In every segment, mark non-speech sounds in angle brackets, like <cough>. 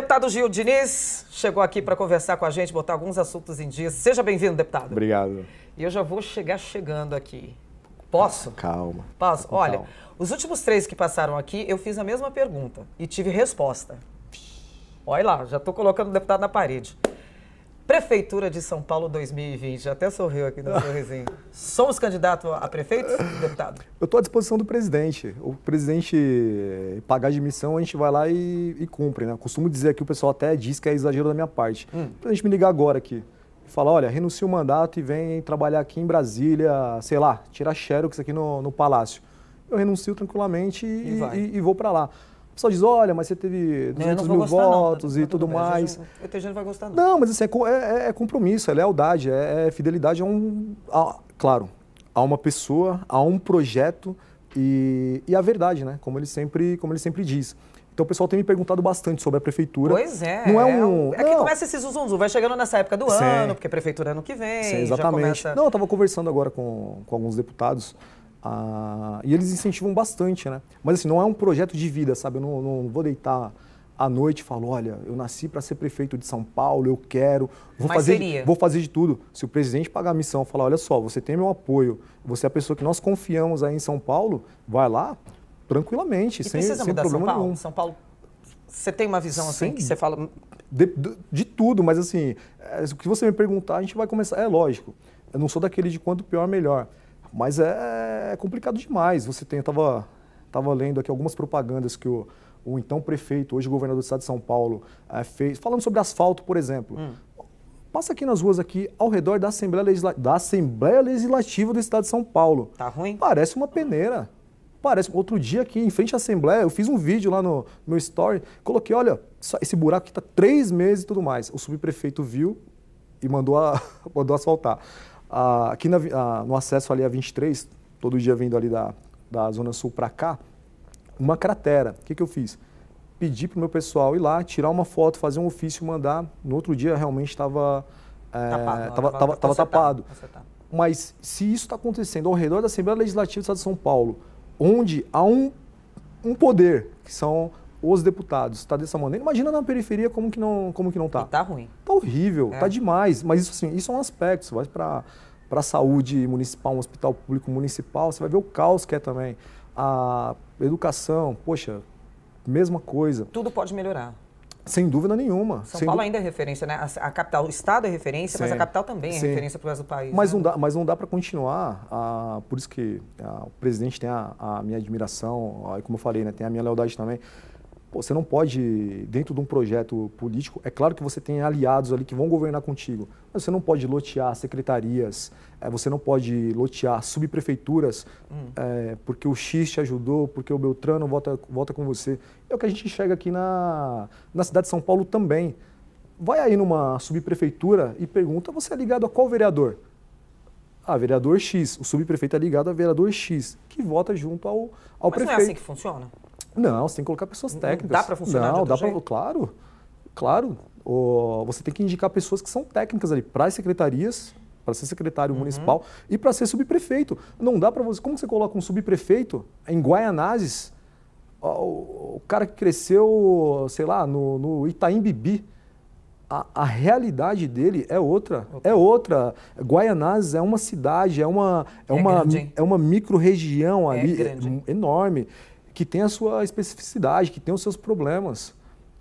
Deputado Gil Diniz chegou aqui para conversar com a gente, botar alguns assuntos em dia. Seja bem-vindo, deputado. Obrigado. E eu já vou chegar chegando aqui. Posso? Calma. Posso? Olha, os últimos três que passaram aqui, eu fiz a mesma pergunta e tive resposta. Olha lá, já estou colocando o deputado na parede. Prefeitura de São Paulo 2020. Até sorriu aqui no <laughs> sorrisinho. Somos candidato a prefeito, deputado? Eu estou à disposição do presidente. O presidente eh, pagar de missão, a gente vai lá e, e cumpre, né? Eu costumo dizer aqui, o pessoal até diz que é exagero da minha parte. Hum. A gente me ligar agora aqui e falar, olha, renuncia o mandato e vem trabalhar aqui em Brasília, sei lá, tirar xerox aqui no, no palácio eu renuncio tranquilamente e, e, e, e vou para lá pessoal diz, olha, mas você teve 200 mil gostar, tá votos não, e tudo, tudo mais. O ETG não vai gostar, não. Não, mas isso assim, é é, é, é, compromisso, é lealdade, é, é fidelidade a é um... A, claro, a uma pessoa, a um projeto e, e a verdade, né? Como ele, sempre, como ele sempre diz. Então o pessoal tem me perguntado bastante sobre a prefeitura. Pois é. Não é um. É, que começa esse zuzunzu, vai chegando nessa época do Sim. ano, porque a prefeitura é ano que vem. Sim, exatamente. Começa... Não, eu estava conversando agora com, com alguns deputados ah, e eles incentivam bastante, né? Mas assim, não é um projeto de vida, sabe? Eu não, não vou deitar à noite e falo, olha, eu nasci para ser prefeito de São Paulo, eu quero, vou Mas fazer, seria. vou fazer de tudo. Se o presidente pagar a missão, falar, olha só, você tem meu apoio, você é a pessoa que nós confiamos aí em São Paulo, vai lá tranquilamente, e sem, precisa sem mudar problema São Paulo? nenhum. São Paulo você tem uma visão assim Sim, que você fala. Hum, de, de, de tudo, mas assim, é, o que você me perguntar, a gente vai começar. É lógico, eu não sou daquele de quanto pior, melhor. Mas é, é complicado demais. Você tem, eu estava tava lendo aqui algumas propagandas que o, o então prefeito, hoje governador do estado de São Paulo, é, fez, falando sobre asfalto, por exemplo. Hum. Passa aqui nas ruas aqui, ao redor da Assembleia, Legisla... da Assembleia Legislativa do estado de São Paulo. Tá ruim? Parece uma peneira. Parece. Outro dia aqui, em frente à Assembleia, eu fiz um vídeo lá no, meu story, coloquei, olha, esse buraco aqui tá três meses e tudo mais. O subprefeito viu e mandou, a, <laughs> mandou asfaltar. Ah, aqui na, ah, no acesso ali a 23, todo dia vindo ali da, da Zona Sul para cá, uma cratera. O que, que eu fiz? Pedi para o meu pessoal ir lá, tirar uma foto, fazer um ofício, mandar. No outro dia realmente estava é, tapado. Tava, tava, tava tá tapado. Tá Mas se isso está acontecendo ao redor da Assembleia Legislativa do Estado de São Paulo, onde há um, um poder, que são os deputados está dessa maneira, imagina na periferia como que não como que não tá. E tá ruim. Tá horrível, é. tá demais. Mas isso assim, isso é um aspecto. Você vai para para saúde municipal, um hospital público municipal, você vai ver o caos que é também. A educação, poxa, mesma coisa. Tudo pode melhorar. Sem dúvida nenhuma. São Sem Paulo du... ainda é referência, né? A, capital, o estado é referência, Sim. mas a capital também é Sim. referência para o resto do país. Mas né? não dá, mas não dá para continuar. Ah, por isso que ah, o presidente tem a, a minha admiração, ah, como eu falei, né? Tem a minha lealdade também. Pô, você não pode, dentro de um projeto político, é claro que você tem aliados ali que vão governar contigo, mas você não pode lotear secretarias, é, você não pode lotear subprefeituras, hum. é, porque o X te ajudou, porque o Beltrano vota, vota com você. É o que a gente enxerga aqui na, na cidade de São Paulo também. Vai aí numa subprefeitura e pergunta: você é ligado a qual vereador? Ah, vereador X. O subprefeito é ligado a vereador X, que vota junto ao, ao mas prefeito. Mas não é assim que funciona? Não, você tem que colocar pessoas hum, hum, técnicas. Não dá para funcionar? Não, dá para. Claro, claro. você tem que indicar pessoas que são técnicas ali para as secretarias, para ser secretário uhum. municipal e para ser subprefeito. Não dá para você. Como você coloca um subprefeito em Guaianazes, o, o cara que cresceu, sei lá, no, no Itaim Bibi? A, a, realidade dele é outra, okay. é outra. Guaianazes é uma cidade, é uma é, é uma é uma micro-região é ali é enorme que tem a sua especificidade, que tem os seus problemas.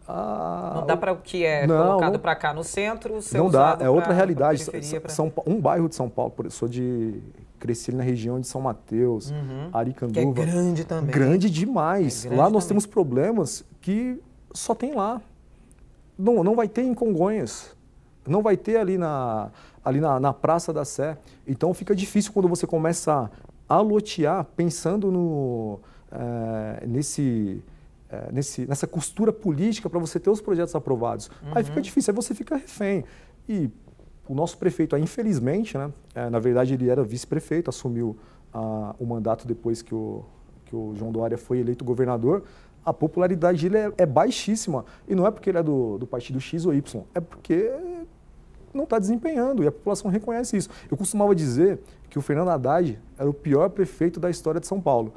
Ah, não dá para o que é não, colocado para cá no centro ser Não dá, é outra pra, realidade. Pra São, um bairro de São Paulo, sou de. Cresci na região de São Mateus, uhum, Aricanduva. Que é grande também. Grande demais. É grande lá nós também. temos problemas que só tem lá. Não, não vai ter em Congonhas. Não vai ter ali na, ali na, na Praça da Sé. Então fica difícil quando você começa a lotear pensando no é, nesse, uh, nesse, nessa costura política para você ter os projetos aprovados. Uhum. Aí fica difícil, aí você fica refém. E o nosso prefeito, aí, infelizmente, né, é, na verdade ele era vice-prefeito, assumiu o mandato depois que o, que o João Dória foi eleito governador, a popularidade dele é, é, baixíssima. E não é porque ele é do, do partido X ou Y, é porque não está desempenhando e a população reconhece isso. Eu costumava dizer que o Fernando Haddad era o pior prefeito da história de São Paulo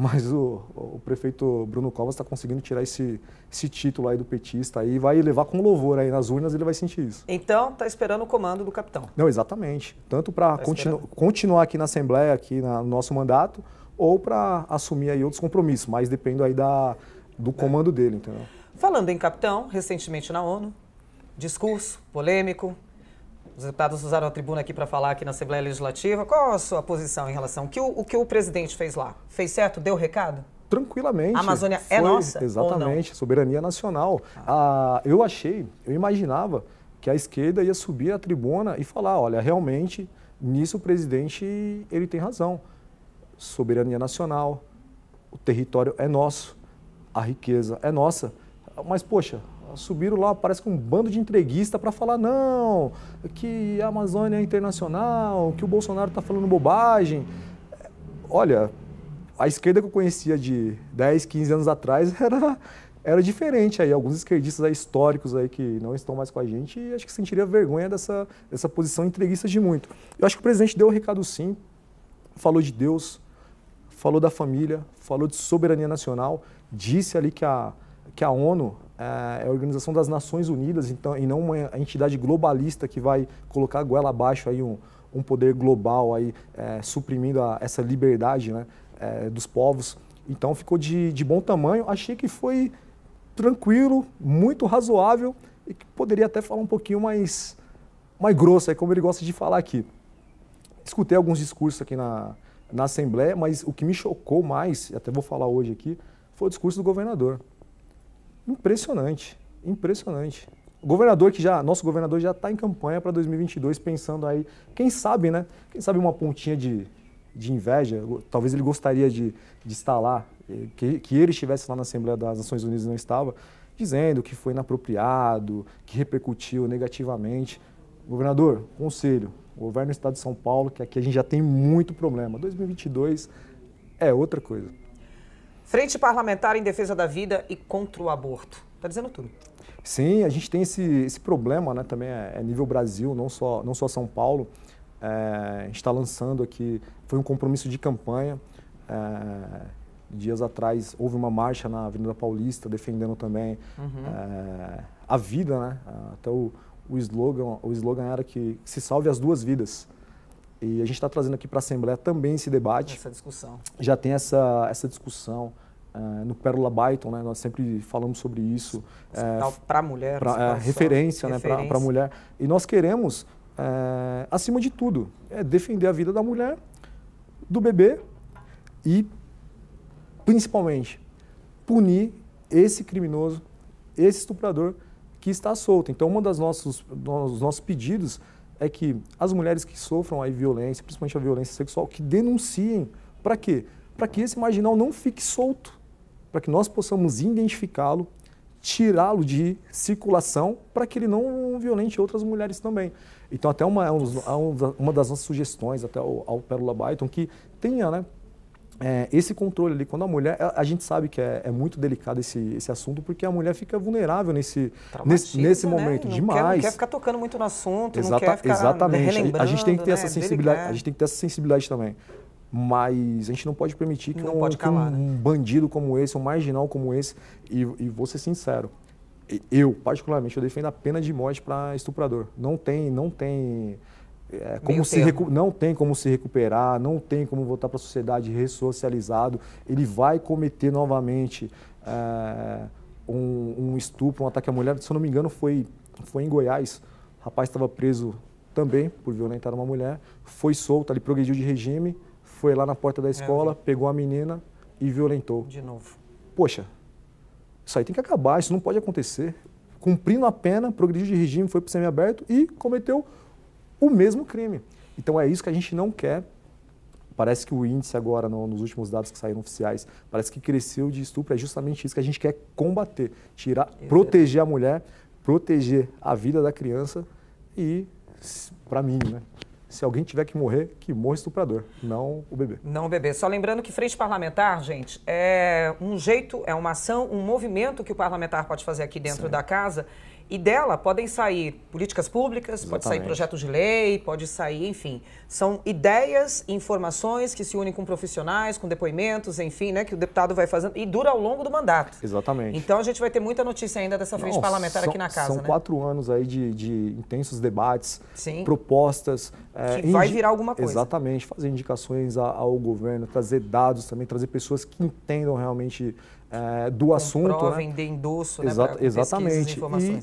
mas o, o prefeito Bruno Covas está conseguindo tirar esse, esse título aí do petista e vai levar com louvor aí nas urnas, ele vai sentir isso. Então, está esperando o comando do capitão. Não, exatamente. Tanto para tá continu, continuar aqui na Assembleia, aqui na, no nosso mandato, ou para assumir aí outros compromissos, mas depende aí da, do comando é. dele, entendeu? Falando em capitão, recentemente na ONU, discurso polêmico, os deputados usaram a tribuna aqui para falar aqui na Assembleia Legislativa. Qual a sua posição em relação? ao que o, o que o presidente fez lá? Fez certo? Deu o recado? tranquilamente. A Amazônia é foi, é nossa? Exatamente, soberania nacional. Ah. Ah, eu achei, eu imaginava que a esquerda ia subir a tribuna e falar, olha, realmente, nisso o presidente ele tem razão. Soberania nacional, o território é nosso, a riqueza é nossa. Mas, poxa, subiram lá, parece que um bando de entreguista para falar não, que a Amazônia é internacional, que o Bolsonaro está falando bobagem. Olha, a esquerda que eu conhecia de 10, 15 anos atrás <laughs> era, era diferente aí. Alguns esquerdistas aí históricos aí que não estão mais com a gente e acho que sentiria vergonha dessa, dessa posição entreguista de muito. Eu acho que o presidente deu o um recado sim, falou de Deus, falou da família, falou de soberania nacional, disse ali que a, que a ONU é, é a Organização das Nações Unidas, então, e não uma entidade globalista que vai colocar a goela abaixo aí um, um poder global aí, é, suprimindo a, essa liberdade né, é, dos povos. Então ficou de, de, bom tamanho. Achei que foi tranquilo, muito razoável e que poderia até falar um pouquinho mais, mais grosso, é como ele gosta de falar aqui. Escutei alguns discursos aqui na, na Assembleia, mas o que me chocou mais, e até vou falar hoje aqui, foi o discurso do governador. Impressionante, impressionante. O governador que já, nosso governador já está em campanha para 2022 pensando aí, quem sabe, né? Quem sabe uma pontinha de, de inveja, talvez ele gostaria de, de estar lá, eh, que, que ele estivesse lá na Assembleia das Nações Unidas e não estava, dizendo que foi inapropriado, que repercutiu negativamente. Governador, conselho, governo do Estado de São Paulo, que aqui a gente já tem muito problema. 2022 é outra coisa. Frente Parlamentar em Defesa da Vida e contra o Aborto. Está dizendo tudo. Sim, a gente tem esse, esse problema né, também, é, é nível Brasil, não só, não só São Paulo. É, a gente está lançando aqui, foi um compromisso de campanha. É, dias atrás houve uma marcha na Avenida Paulista defendendo também uhum. é, a vida, né? Até o, o, slogan, o slogan era que se salve as duas vidas. E a gente está trazendo aqui para a Assembleia também esse debate. Essa discussão. Já tem essa, essa discussão uh, no Pérola Byton, né? nós sempre falamos sobre isso. para é, para mulher. Pra, é, eh, referência, referência. Né? para a mulher. E nós queremos, é, acima de tudo, é defender a vida da mulher, do bebê e, principalmente, punir esse criminoso, esse estuprador que está solto. Então, um dos nossos, dos nossos pedidos é que as mulheres que sofram aí violência, principalmente a violência sexual, que denunciem. Para quê? Para que esse marginal não fique solto, para que nós possamos identificá-lo, tirá-lo de circulação, para que ele não violente outras mulheres também. Então, até uma, é é uma das nossas sugestões até ao, ao Pérola Byton, que tenha né, é, esse controle ali, quando a mulher. A, gente sabe que é, é muito delicado esse, esse assunto, porque a mulher fica vulnerável nesse, nesse, nesse né? momento não demais. Quer, não quer ficar tocando muito no assunto, Exata, não quer ficar Exatamente. A, gente tem que ter né? essa sensibilidade. Delicado. A gente tem que ter essa sensibilidade também. Mas a gente não pode permitir que, não um, pode calar, que um, né? bandido como esse, um marginal como esse, e, e vou ser sincero, eu, particularmente, eu defendo a pena de morte para estuprador. Não tem, não tem. É, como se recu... não tem como se recuperar, não tem como voltar para a sociedade ressocializado, ele vai cometer novamente é, um, um, estupro, um ataque à mulher. Se eu não me engano, foi, foi em Goiás. O rapaz estava preso também por violentar uma mulher, foi solto, ele progrediu de regime, foi lá na porta da é, escola, pegou a menina e violentou. De novo. Poxa, isso aí tem que acabar, isso não pode acontecer. Cumprindo a pena, progrediu de regime, foi para o semiaberto e cometeu o mesmo crime. Então é isso que a gente não quer. Parece que o índice agora, no, nos últimos dados que saíram oficiais, parece que cresceu de estupro. É justamente isso que a gente quer combater, tirar, proteger a mulher, proteger a vida da criança e, para mim, né? se alguém tiver que morrer, que morra estuprador, não o bebê. Não o bebê. Só lembrando que frente parlamentar, gente, é um jeito, é uma ação, um movimento que o parlamentar pode fazer aqui dentro Sim. da casa e dela podem sair políticas públicas, Exatamente. pode sair projetos de lei, pode sair, enfim. São ideias, informações que se unem com profissionais, com depoimentos, enfim, né, que o deputado vai fazendo e dura ao longo do mandato. Exatamente. Então a gente vai ter muita notícia ainda dessa frente Não, parlamentar são, aqui na casa. São né? quatro anos aí de, de intensos debates, Sim. propostas. É, vai virar alguma coisa. Exatamente, fazer indicações ao governo, trazer dados também, trazer pessoas que entendam realmente é, do Comprovem, assunto. Comprovem, né? de endosso, né? exatamente.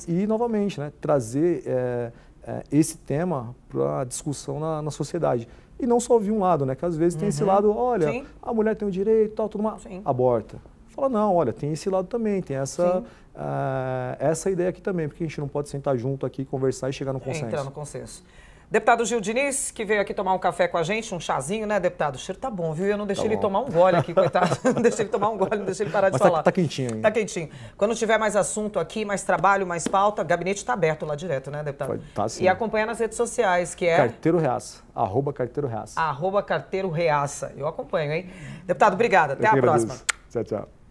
E, e, novamente, né? trazer é, é, esse tema para discussão na, na, sociedade. E não só ouvir um lado, né? Que às vezes uhum. tem esse uhum. lado, olha, Sim. a mulher tem o direito, tal, tudo mais, aborta. Fala, não, olha, tem esse lado também, tem essa, uh, essa ideia aqui também, porque a gente não pode sentar junto aqui, conversar e chegar no é, consenso. Entrar no consenso. Deputado Gil Diniz, que veio aqui tomar um café com a gente, um chazinho, né, deputado? O cheiro tá bom, viu? Eu não deixei tá ele bom. tomar um gole aqui, coitado. <laughs> não deixei ele tomar um gole, não deixei ele parar de falar. Tá- falar. Tá quentinho. Hein? Tá quentinho. Quando tiver mais assunto aqui, mais trabalho, mais pauta, o gabinete tá aberto lá direto, né, deputado? tá sim. E acompanha nas redes sociais, que é... Carteiro Reaça. Arroba Carteiro Reaça. Arroba Carteiro Reaça. Eu acompanho, hein? Deputado, obrigado. Até Eu a próxima. Tchau, tchau.